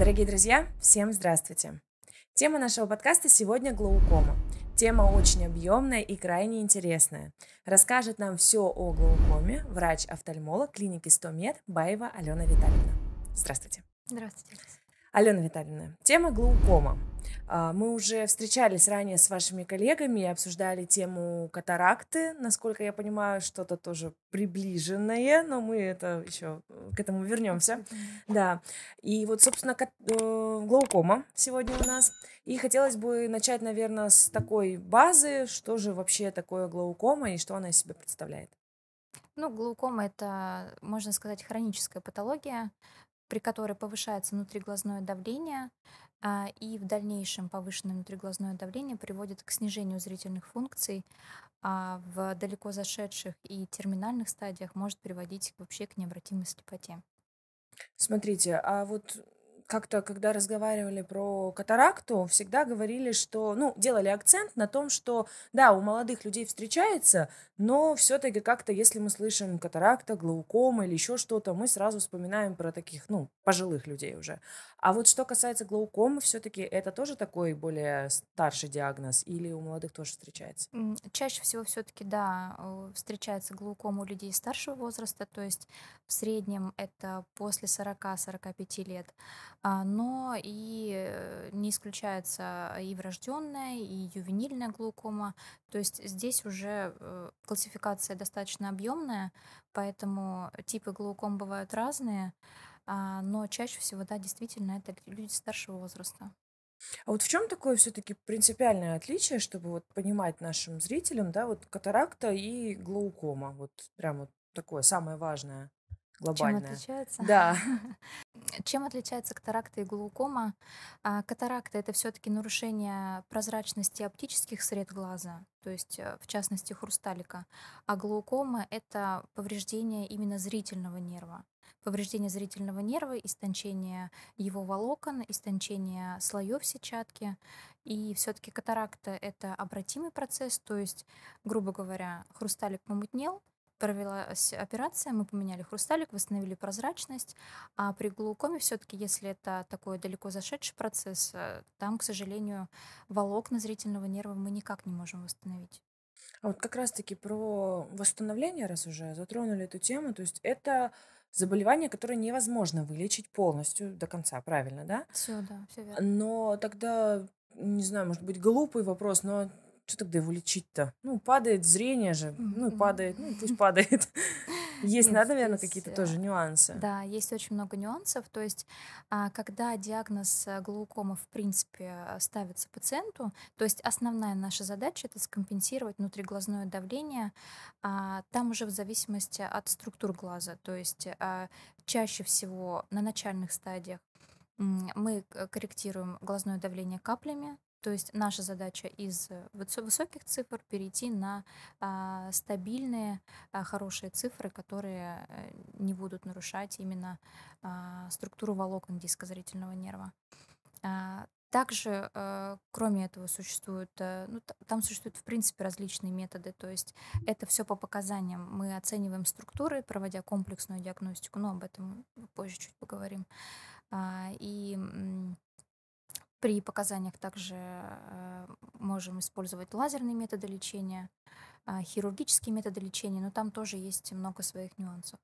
Дорогие друзья, всем здравствуйте! Тема нашего подкаста сегодня глаукома. Тема очень объемная и крайне интересная. Расскажет нам все о глаукоме врач-офтальмолог клиники 100 мед Баева Алена Витальевна. Здравствуйте. Здравствуйте. Алена Витальевна, тема глаукома. А, мы уже встречались ранее с вашими коллегами и обсуждали тему катаракты. Насколько я понимаю, что-то тоже приближенное, но мы это еще э, к этому вернемся. Да. И вот, собственно, кат... Э, глаукома сегодня у нас. И хотелось бы начать, наверное, с такой базы, что же вообще такое глаукома и что она из себя представляет. Ну, глаукома это, можно сказать, хроническая патология, при которой повышается внутриглазное давление, а, и в дальнейшем повышенное внутриглазное давление приводит к снижению зрительных функций, а в далеко зашедших и терминальных стадиях может приводить вообще к необратимой слепоте. Смотрите, а вот как-то, когда разговаривали про катаракту, всегда говорили, что, ну, делали акцент на том, что, да, у молодых людей встречается, но все-таки как-то, если мы слышим катаракта, глаукома или еще что-то, мы сразу вспоминаем про таких, ну, пожилых людей уже. А вот что касается глаукомы, все-таки это тоже такой более старший диагноз или у молодых тоже встречается? Чаще всего все-таки, да, встречается глаукома у людей старшего возраста, то есть в среднем это после 40-45 лет. А, но и не исключается и врожденная, и ювенильная глаукома. То есть здесь уже э, классификация достаточно объемная, поэтому типы глауком бывают разные, а, но чаще всего, да, действительно, это люди старшего возраста. А вот в чем такое все-таки принципиальное отличие, чтобы вот понимать нашим зрителям, да, вот катаракта и глаукома, вот прям вот такое самое важное? глобальная. Чем отличается? Да. Чем отличается катаракта и глаукома? А, катаракта это все-таки нарушение прозрачности оптических сред глаза, то есть э, в частности хрусталика, а глаукома это повреждение именно зрительного нерва. Повреждение зрительного нерва, истончение его волокон, истончение слоев сетчатки. И все-таки катаракта это обратимый процесс, то есть, грубо говоря, хрусталик помутнел, провелась операция, мы поменяли хрусталик, восстановили прозрачность, а при глаукоме все-таки, если это такой далеко зашедший процесс, э, там, к сожалению, волокна зрительного нерва мы никак не можем восстановить. А вот как раз-таки про восстановление, раз уже затронули эту тему, то есть это заболевание, которое невозможно вылечить полностью до конца, правильно, да? Все, да, все верно. Но тогда не знаю, может быть, глупый вопрос, но что тогда его лечить-то? Ну, падает зрение же, ну падает, ну пусть падает. Есть, ну, надо, наверное, какие-то э, тоже нюансы. Да, есть очень много нюансов. То есть, а, когда диагноз э, глаукома, в принципе, э, ставится пациенту, то есть основная наша задача — это скомпенсировать внутриглазное давление. А, там уже в зависимости от структур глаза. То есть, а, чаще всего на начальных стадиях мы корректируем глазное давление каплями, то есть наша задача из э, высоких цифр перейти на а, стабильные, а, хорошие цифры, которые э, не будут нарушать именно а, структуру волокон диска зрительного нерва. Также, э, кроме этого, существуют, ну, там существуют, в принципе, различные методы, то есть это все по показаниям. Мы оцениваем структуры, проводя комплексную диагностику, но об этом позже чуть поговорим. И при показаниях также э, можем использовать лазерные методы лечения, а, хирургические методы лечения, но там тоже есть много своих нюансов.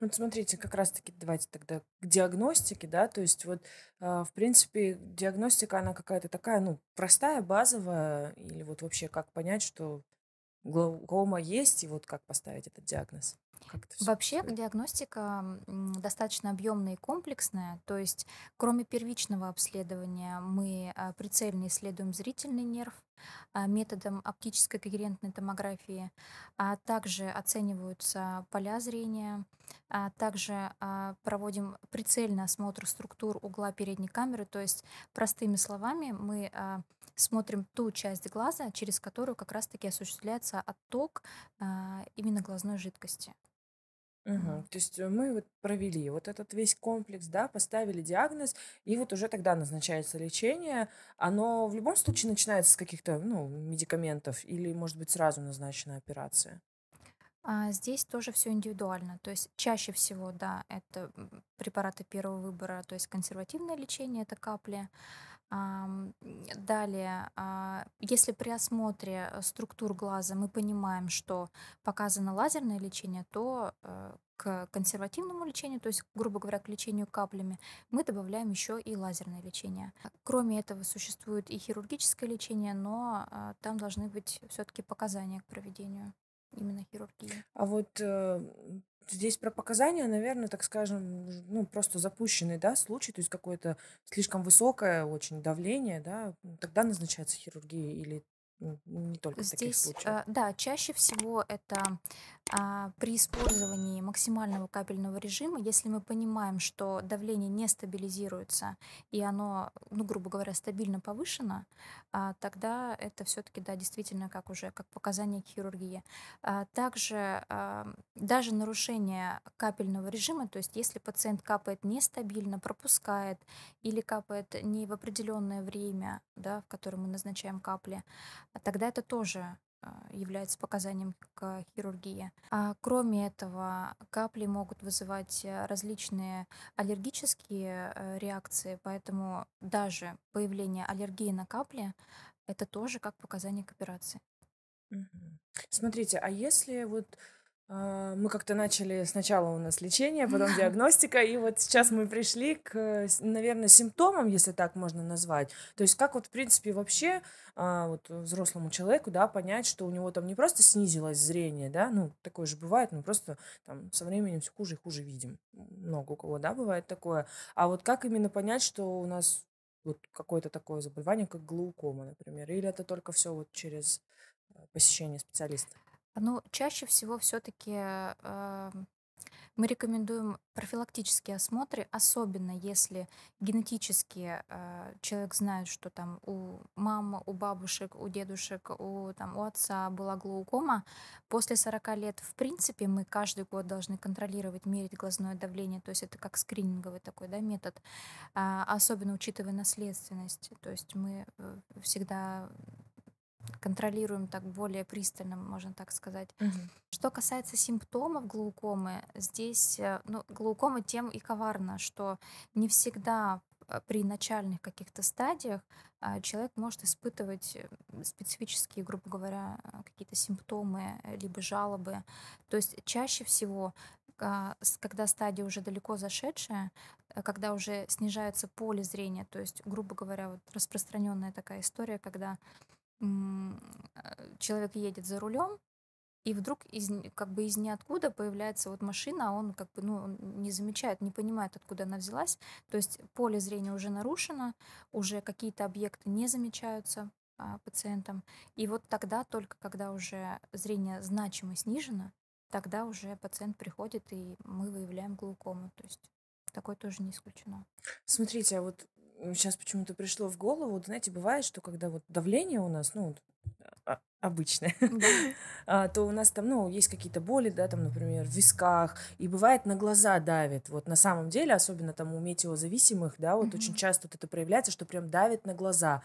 Вот смотрите, как раз-таки давайте тогда к диагностике, да, то есть вот, а, в принципе, диагностика, она какая-то такая, ну, простая, базовая, или вот вообще как понять, что глаукома есть, и вот как поставить этот диагноз? Как это Вообще происходит? диагностика достаточно объемная и комплексная, то есть кроме первичного обследования мы а, прицельно исследуем зрительный нерв а, методом оптической когерентной томографии, а также оцениваются поля зрения, а также а, проводим прицельный осмотр структур угла передней камеры, то есть простыми словами мы смотрим ту часть глаза, через которую как раз-таки осуществляется отток а, именно глазной жидкости. Угу. То есть э, мы вот провели вот этот весь комплекс, да, поставили диагноз, и вот уже тогда назначается лечение. Оно в любом случае начинается с каких-то ну, медикаментов или, может быть, сразу назначена операция? А, здесь тоже все индивидуально. То есть чаще всего, да, это препараты первого выбора, то есть консервативное лечение, это капли. Далее, а, если при осмотре э, структур глаза мы понимаем, что показано лазерное лечение, то э, к консервативному лечению, то есть, грубо говоря, к лечению каплями, мы добавляем еще и лазерное лечение. Кроме этого, существует и хирургическое лечение, но а, там должны быть все-таки показания к проведению именно хирургии. А вот э, здесь про показания, наверное, так скажем, ну, просто запущенный, да, случай, то есть какое-то слишком высокое очень давление, да, тогда назначается хирургия или не только Здесь, в таких случаях? А, да, чаще всего это а, при использовании максимального капельного режима, если мы понимаем, что давление не стабилизируется и оно, ну, грубо говоря, стабильно повышено, а, тогда это все-таки, да, действительно, как уже, как показание к хирургии. А, также даже нарушение капельного режима, то есть если пациент капает нестабильно, пропускает или капает не в определенное время, да, в которое мы назначаем капли, тогда это тоже а, является показанием к хирургии. А кроме этого, капли могут вызывать э, различные аллергические э, реакции, поэтому даже появление аллергии на капли это тоже как показание к операции. Смотрите, а если вот а, мы как-то начали, сначала у нас лечение, потом диагностика, и вот сейчас мы пришли к, наверное, симптомам, если так можно назвать. То есть как вот, в принципе, вообще а, вот взрослому человеку, да, понять, что у него там не просто снизилось зрение, да, ну, такое же бывает, мы просто там со временем все хуже и хуже видим. Много у кого, да, бывает такое. А вот как именно понять, что у нас вот какое-то такое заболевание, как глаукома, например, или это только все вот через э, посещение специалиста? Ну, чаще всего все-таки э, мы рекомендуем профилактические осмотры, особенно если генетически э, человек знает, что там у мамы, у бабушек, у дедушек, у, там, у отца была глаукома. После 40 лет, в принципе, мы каждый год должны контролировать, мерить глазное давление. То есть это как скрининговый такой да, метод, э, особенно учитывая наследственность. То есть мы э, всегда контролируем так более пристально, можно так сказать. Угу. Что касается симптомов глаукомы, здесь э, ну, глаукома тем и коварна, что не всегда э, при начальных каких-то стадиях а, человек может испытывать э, специфические, грубо говоря, какие-то симптомы, либо жалобы. То есть чаще всего когда стадия уже далеко зашедшая, когда уже снижается поле зрения, то есть, грубо говоря, вот распространенная такая история, когда Э, человек едет за рулем, и вдруг из, как бы из ниоткуда появляется вот машина, а он как бы ну, не замечает, не понимает, откуда она взялась. То есть поле зрения уже нарушено, уже какие-то объекты не замечаются а, пациентом. И вот тогда только, когда уже зрение значимо снижено, тогда уже пациент приходит, и мы выявляем глаукому. То есть такое тоже не исключено. Смотрите, а вот сейчас э, почему-то пришло в голову, вот, знаете, бывает, что когда вот давление у нас, ну, а, обычное, да. А, то у нас там, ну, есть какие-то боли, да, там, например, в висках, и бывает на глаза давит, вот на самом деле, особенно там у метеозависимых, да, вот mm-hmm. очень часто вот это проявляется, что прям давит на глаза,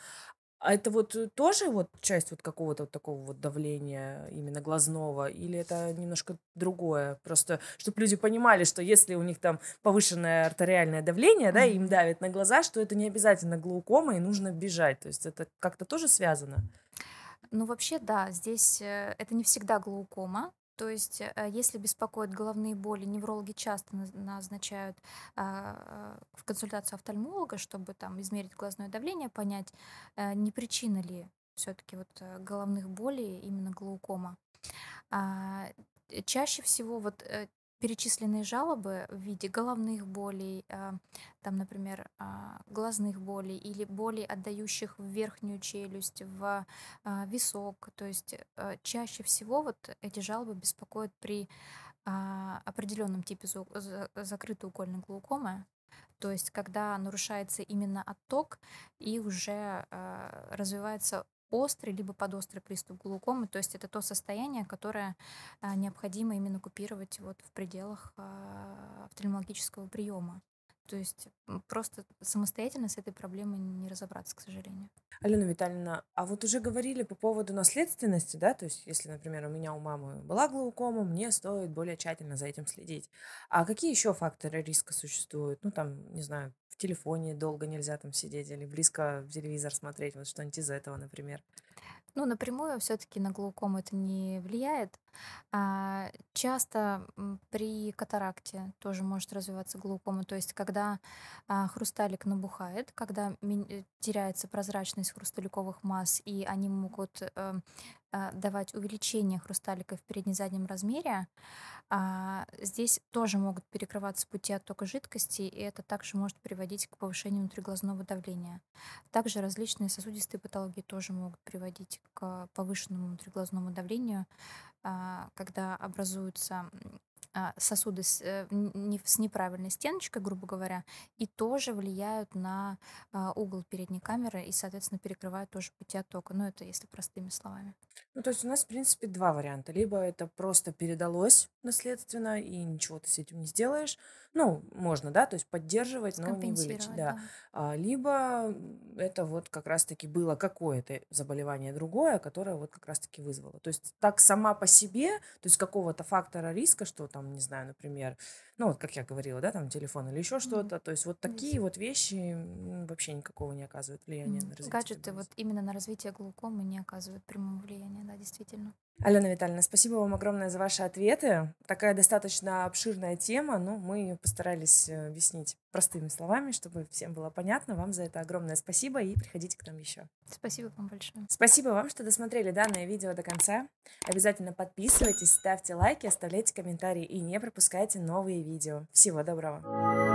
а это вот э, тоже вот часть вот какого-то вот такого вот давления именно глазного? Или это немножко другое? Просто, чтобы люди понимали, что если у них там повышенное артериальное давление, mm-hmm. да, им давит на глаза, что это не обязательно глаукома и нужно бежать. То есть это как-то тоже связано? Ну, вообще, да, здесь э, это не всегда глаукома, то есть, э, если беспокоят головные боли, неврологи часто назначают а, э, в консультацию офтальмолога, чтобы там измерить глазное давление, понять, э, не причина ли все-таки вот головных болей именно глаукома. А, чаще всего вот перечисленные жалобы в виде головных болей, э, там, например, а, глазных болей или болей, отдающих в верхнюю челюсть, в а, висок. То есть э, чаще всего вот эти жалобы беспокоят при а, определенном типе закрытой угольной глаукомы, то есть когда нарушается именно отток и уже э, развивается острый, либо подострый приступ глаукомы. То есть это то состояние, которое а, необходимо именно купировать вот в пределах а, офтальмологического приема. То есть просто самостоятельно с этой проблемой не разобраться, к сожалению. Алена Витальевна, а вот уже говорили по поводу наследственности, да, то есть если, например, у меня у мамы была глаукома, мне стоит более тщательно за этим следить. А какие еще факторы риска существуют? Ну, там, не знаю, в телефоне долго нельзя там сидеть или близко в телевизор смотреть, вот что-нибудь из этого, например. Ну, напрямую все-таки на глаукому это не влияет. А, часто при катаракте тоже может развиваться глаукома, то есть когда а, хрусталик набухает, когда теряется прозрачность хрусталиковых масс, и они могут а, а, давать увеличение хрусталика в переднезаднем и заднем размере. А, здесь тоже могут перекрываться пути оттока жидкости, и это также может приводить к повышению внутриглазного давления. Также различные сосудистые патологии тоже могут приводить к повышенному внутриглазному давлению, а, когда образуются а, сосуды с, э, не с неправильной стеночкой, грубо говоря, и тоже влияют на а, угол передней камеры и, соответственно, перекрывают тоже пути оттока. Ну, это если простыми словами. Ну, то есть у нас, в принципе, два варианта. Либо это просто передалось наследственно, и ничего ты с этим не сделаешь. Ну, можно, да, то есть поддерживать, но не вылечить. Да. Да. А, либо это вот как раз-таки было какое-то заболевание другое, которое вот как раз-таки вызвало. То есть так сама по себе, то есть какого-то фактора риска, что там там, не знаю, например, ну вот, как я говорила, да, там телефон или еще что-то. То есть вот такие вот вещи вообще никакого не оказывают влияния на развитие. Гаджеты вот именно на развитие глаукомы не оказывают прямого влияния, да, действительно. Алена Витальевна, спасибо вам огромное за ваши ответы. Такая достаточно обширная тема, но мы ее постарались э, объяснить простыми словами, чтобы всем было понятно. Вам за это огромное спасибо и приходите к нам еще. Спасибо вам большое. Спасибо вам, что досмотрели данное видео до конца. Обязательно подписывайтесь, ставьте лайки, оставляйте комментарии и не пропускайте новые видео видео. Всего доброго!